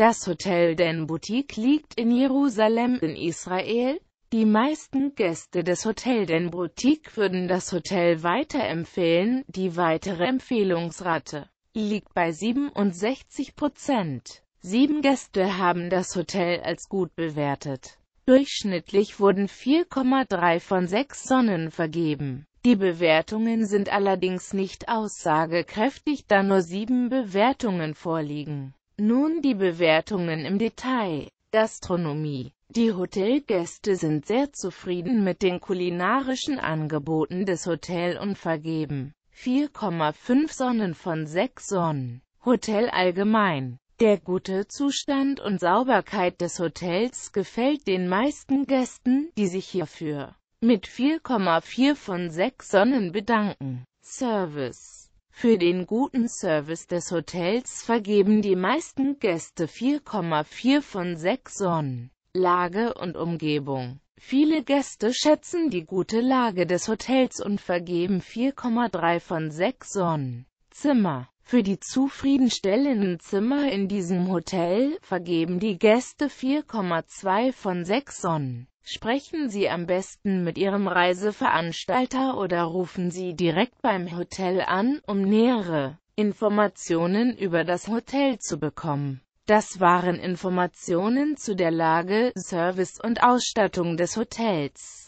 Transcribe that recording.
Das Hotel Den Boutique liegt in Jerusalem in Israel. Die meisten Gäste des Hotel Den Boutique würden das Hotel weiterempfehlen, die weitere Empfehlungsrate liegt bei 67 Prozent. Sieben Gäste haben das Hotel als gut bewertet. Durchschnittlich wurden 4,3 von 6 Sonnen vergeben. Die Bewertungen sind allerdings nicht aussagekräftig, da nur sieben Bewertungen vorliegen. Nun die Bewertungen im Detail. Gastronomie. Die Hotelgäste sind sehr zufrieden mit den kulinarischen Angeboten des Hotel und vergeben 4,5 Sonnen von 6 Sonnen. Hotel allgemein. Der gute Zustand und Sauberkeit des Hotels gefällt den meisten Gästen, die sich hierfür mit 4,4 von 6 Sonnen bedanken. Service für den guten Service des Hotels vergeben die meisten Gäste 4,4 von 6 Sonnen. Lage und Umgebung Viele Gäste schätzen die gute Lage des Hotels und vergeben 4,3 von 6 Sonnen. Zimmer für die zufriedenstellenden Zimmer in diesem Hotel vergeben die Gäste 4,2 von 6 Sonnen. Sprechen Sie am besten mit Ihrem Reiseveranstalter oder rufen Sie direkt beim Hotel an, um nähere Informationen über das Hotel zu bekommen. Das waren Informationen zu der Lage, Service und Ausstattung des Hotels.